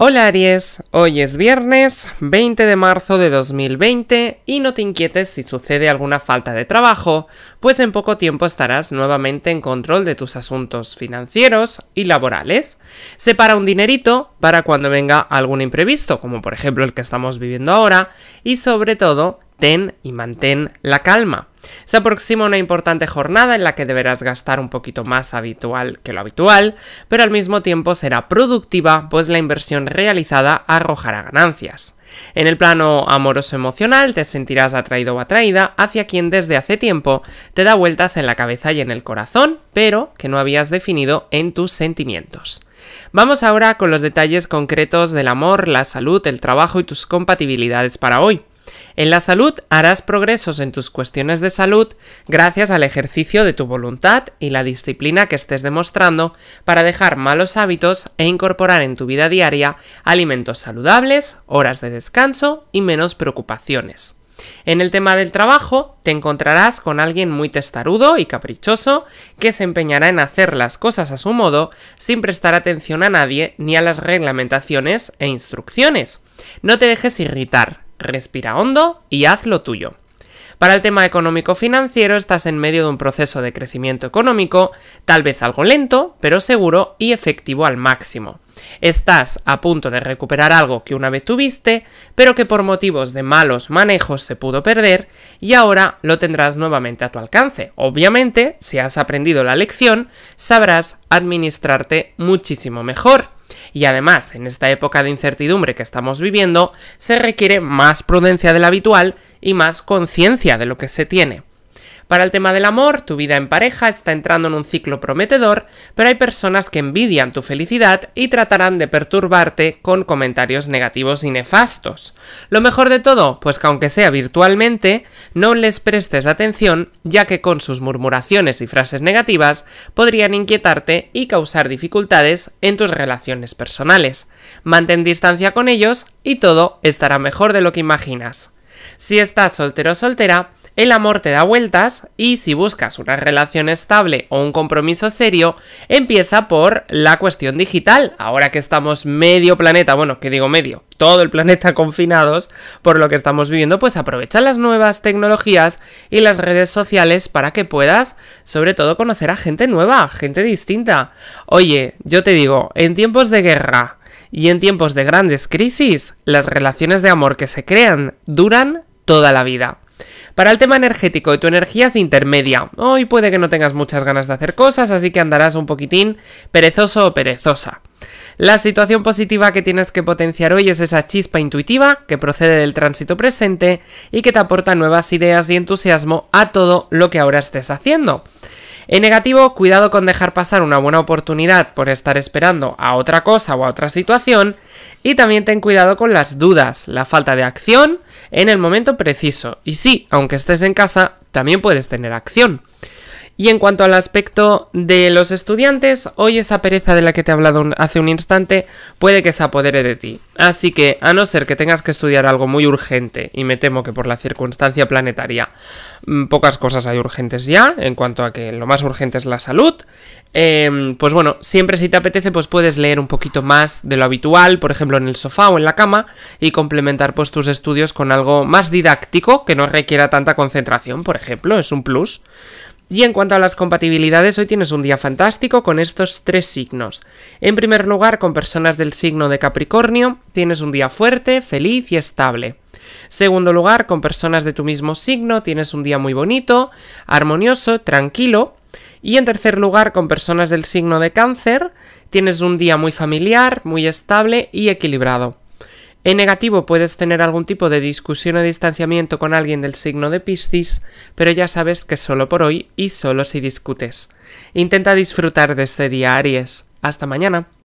Hola Aries, hoy es viernes 20 de marzo de 2020 y no te inquietes si sucede alguna falta de trabajo, pues en poco tiempo estarás nuevamente en control de tus asuntos financieros y laborales. Separa un dinerito para cuando venga algún imprevisto, como por ejemplo el que estamos viviendo ahora, y sobre todo ten y mantén la calma. Se aproxima una importante jornada en la que deberás gastar un poquito más habitual que lo habitual, pero al mismo tiempo será productiva, pues la inversión realizada arrojará ganancias. En el plano amoroso-emocional te sentirás atraído o atraída hacia quien desde hace tiempo te da vueltas en la cabeza y en el corazón, pero que no habías definido en tus sentimientos. Vamos ahora con los detalles concretos del amor, la salud, el trabajo y tus compatibilidades para hoy. En la salud harás progresos en tus cuestiones de salud gracias al ejercicio de tu voluntad y la disciplina que estés demostrando para dejar malos hábitos e incorporar en tu vida diaria alimentos saludables, horas de descanso y menos preocupaciones. En el tema del trabajo, te encontrarás con alguien muy testarudo y caprichoso que se empeñará en hacer las cosas a su modo sin prestar atención a nadie ni a las reglamentaciones e instrucciones. No te dejes irritar, respira hondo y haz lo tuyo. Para el tema económico-financiero estás en medio de un proceso de crecimiento económico, tal vez algo lento, pero seguro y efectivo al máximo. Estás a punto de recuperar algo que una vez tuviste, pero que por motivos de malos manejos se pudo perder y ahora lo tendrás nuevamente a tu alcance. Obviamente, si has aprendido la lección, sabrás administrarte muchísimo mejor. Y además, en esta época de incertidumbre que estamos viviendo, se requiere más prudencia de la habitual y más conciencia de lo que se tiene. Para el tema del amor, tu vida en pareja está entrando en un ciclo prometedor, pero hay personas que envidian tu felicidad y tratarán de perturbarte con comentarios negativos y nefastos. Lo mejor de todo, pues que aunque sea virtualmente, no les prestes atención, ya que con sus murmuraciones y frases negativas podrían inquietarte y causar dificultades en tus relaciones personales. Mantén distancia con ellos y todo estará mejor de lo que imaginas. Si estás soltero o soltera, el amor te da vueltas y si buscas una relación estable o un compromiso serio, empieza por la cuestión digital. Ahora que estamos medio planeta, bueno, que digo medio, todo el planeta confinados por lo que estamos viviendo, pues aprovecha las nuevas tecnologías y las redes sociales para que puedas, sobre todo, conocer a gente nueva, gente distinta. Oye, yo te digo, en tiempos de guerra y en tiempos de grandes crisis, las relaciones de amor que se crean duran toda la vida. Para el tema energético, tu energía es intermedia. Hoy puede que no tengas muchas ganas de hacer cosas, así que andarás un poquitín perezoso o perezosa. La situación positiva que tienes que potenciar hoy es esa chispa intuitiva que procede del tránsito presente y que te aporta nuevas ideas y entusiasmo a todo lo que ahora estés haciendo. En negativo, cuidado con dejar pasar una buena oportunidad por estar esperando a otra cosa o a otra situación. Y también ten cuidado con las dudas, la falta de acción en el momento preciso. Y sí, aunque estés en casa, también puedes tener acción. Y en cuanto al aspecto de los estudiantes, hoy esa pereza de la que te he hablado hace un instante puede que se apodere de ti. Así que, a no ser que tengas que estudiar algo muy urgente, y me temo que por la circunstancia planetaria mm, pocas cosas hay urgentes ya, en cuanto a que lo más urgente es la salud, em, pues bueno, siempre si te apetece, pues puedes leer un poquito más de lo habitual, por ejemplo en el sofá o en la cama, y complementar pues tus estudios con algo más didáctico que no requiera tanta concentración, por ejemplo, es un plus. Y en cuanto a las compatibilidades, hoy tienes un día fantástico con estos tres signos. En primer lugar, con personas del signo de Capricornio, tienes un día fuerte, feliz y estable. Segundo lugar, con personas de tu mismo signo, tienes un día muy bonito, armonioso, tranquilo. Y en tercer lugar, con personas del signo de cáncer, tienes un día muy familiar, muy estable y equilibrado. En negativo puedes tener algún tipo de discusión o distanciamiento con alguien del signo de Piscis, pero ya sabes que solo por hoy y solo si discutes. Intenta disfrutar de este día, Aries. Hasta mañana.